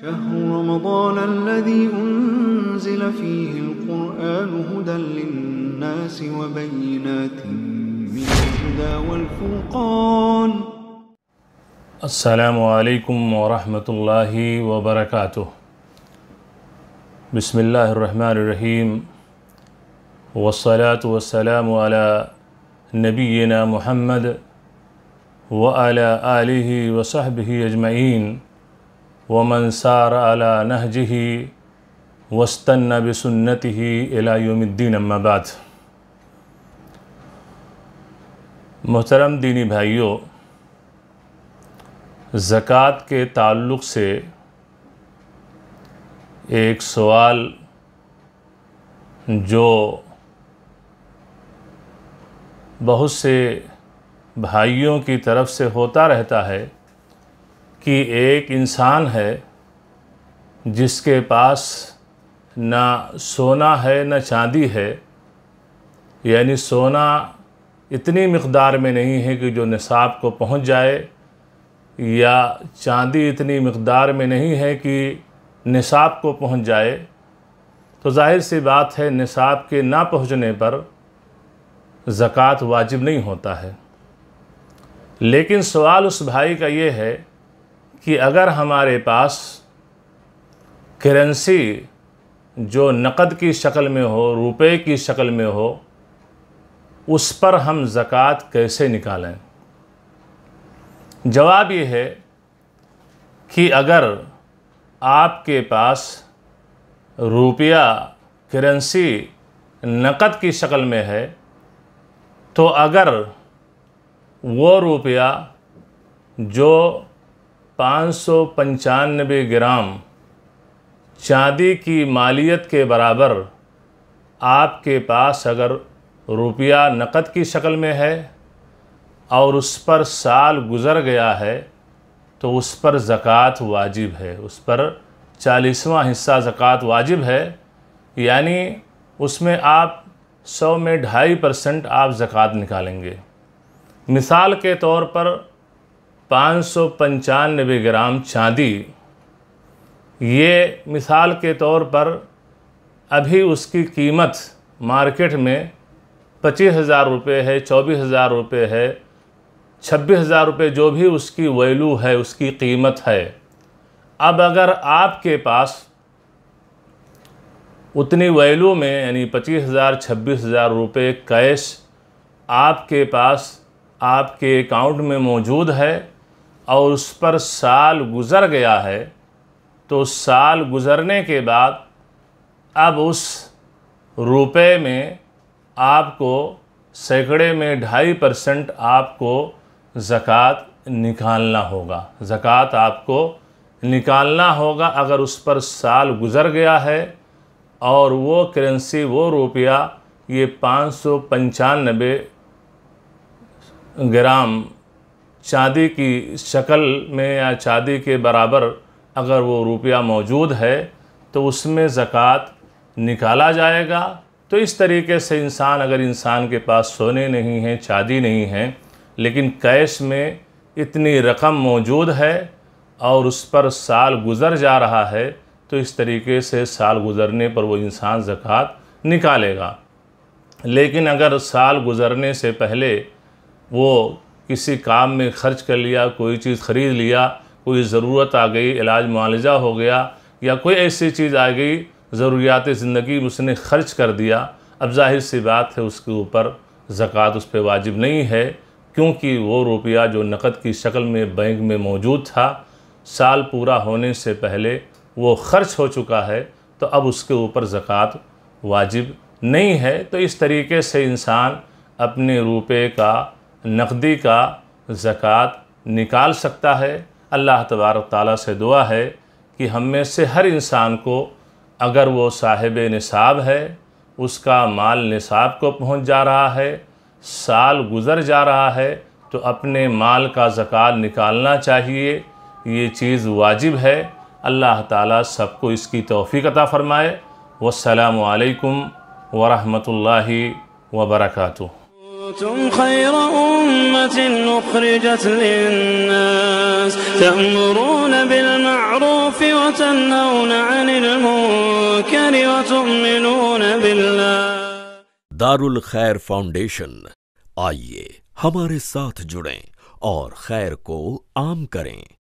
شهر رمضان الذي أنزل فيه القرآن هدى للناس وبينات من الهدى والفرقان السلام عليكم ورحمة الله وبركاته بسم الله الرحمن الرحيم والصلاة والسلام على نبينا محمد وعلى آله وصحبه أجمعين वमन सार अला नहजही वस्तन बसन्नति अलायोमद्दीन अम्माबाद मोहतरम दीनी भाइयों ज़क़़त के ताल्लुक़ से एक सवाल जो बहुत से भाइयों की तरफ से होता रहता है कि एक इंसान है जिसके पास ना सोना है ना चांदी है यानी सोना इतनी मकदार में नहीं है कि जो निसाब को पहुंच जाए या चांदी इतनी मकदार में नहीं है कि निसाब को पहुंच जाए तो जाहिर सी बात है निसाब के ना पहुंचने पर ज़क़़त वाजिब नहीं होता है लेकिन सवाल उस भाई का ये है कि अगर हमारे पास करेंसी जो नकद की शक्ल में हो रुपए की शक्ल में हो उस पर हम ज़क़़त कैसे निकालें जवाब ये है कि अगर आपके पास रुपया करेंसी नकद की शक्ल में है तो अगर वो रुपया जो पाँच सौ पंचानबे ग्राम चांदी की मालियत के बराबर आपके पास अगर रुपया नकद की शक्ल में है और उस पर साल गुज़र गया है तो उस पर ज़क़़त वाजिब है उस पर चालीसवां हिस्सा ज़क़़त वाजिब है यानी उसमें आप सौ में ढाई परसेंट आप ज़क़़त निकालेंगे मिसाल के तौर पर पाँच ग्राम चांदी ये मिसाल के तौर पर अभी उसकी कीमत मार्केट में पच्चीस हज़ार रुपये है चौबीस हज़ार रुपये है छब्बीस हज़ार रुपये जो भी उसकी वैल्यू है उसकी कीमत है अब अगर आपके पास उतनी वैल्यू में यानी पच्चीस हज़ार छब्बीस हज़ार रुपये कैश आपके पास आपके अकाउंट में मौजूद है और उस पर साल गुज़र गया है तो साल गुज़रने के बाद अब उस रुपए में आपको सैकड़े में ढाई परसेंट आपको ज़क़़त निकालना होगा ज़क़़त आपको निकालना होगा अगर उस पर साल गुज़र गया है और वो करेंसी वो रुपया ये पाँच सौ पंचानबे ग्राम चांदी की शक्ल में या चांदी के बराबर अगर वो रुपया मौजूद है तो उसमें ज़क़़त निकाला जाएगा तो इस तरीके से इंसान अगर इंसान के पास सोने नहीं हैं चांदी नहीं है लेकिन कैश में इतनी रकम मौजूद है और उस पर साल गुज़र जा रहा है तो इस तरीके से साल गुज़रने पर वो इंसान ज़क़़त निकालेगा लेकिन अगर साल गुज़रने से पहले वो किसी काम में खर्च कर लिया कोई चीज़ ख़रीद लिया कोई ज़रूरत आ गई इलाज मुआलजा हो गया या कोई ऐसी चीज़ आ गई ज़रूरियात ज़िंदगी उसने खर्च कर दिया अब जाहिर सी बात है उसके ऊपर ज़क़़त उस पर वाजिब नहीं है क्योंकि वो रुपया जो नकद की शक्ल में बैंक में मौजूद था साल पूरा होने से पहले वो ख़र्च हो चुका है तो अब उसके ऊपर ज़क़़त वाजिब नहीं है तो इस तरीके से इंसान अपने रुपये का नकदी का ज़क़़त निकाल सकता है अल्लाह तबार ताली से दुआ है कि हम में से हर इंसान को अगर वो साहिब निसाब है उसका माल निसाब को पहुंच जा रहा है साल गुज़र जा रहा है तो अपने माल का ज़क़़त निकालना चाहिए ये चीज़ वाजिब है अल्लाह ताला सबको इसकी तोफ़ी अता फ़रमाए वालकम वरहमल वबरकू كنتم خير أمة أخرجت للناس تأمرون بالمعروف وتنهون عن المنكر وتؤمنون بالله دار الخير फाउंडेशन آئیے ہمارے ساتھ جڑیں اور خیر کو عام کریں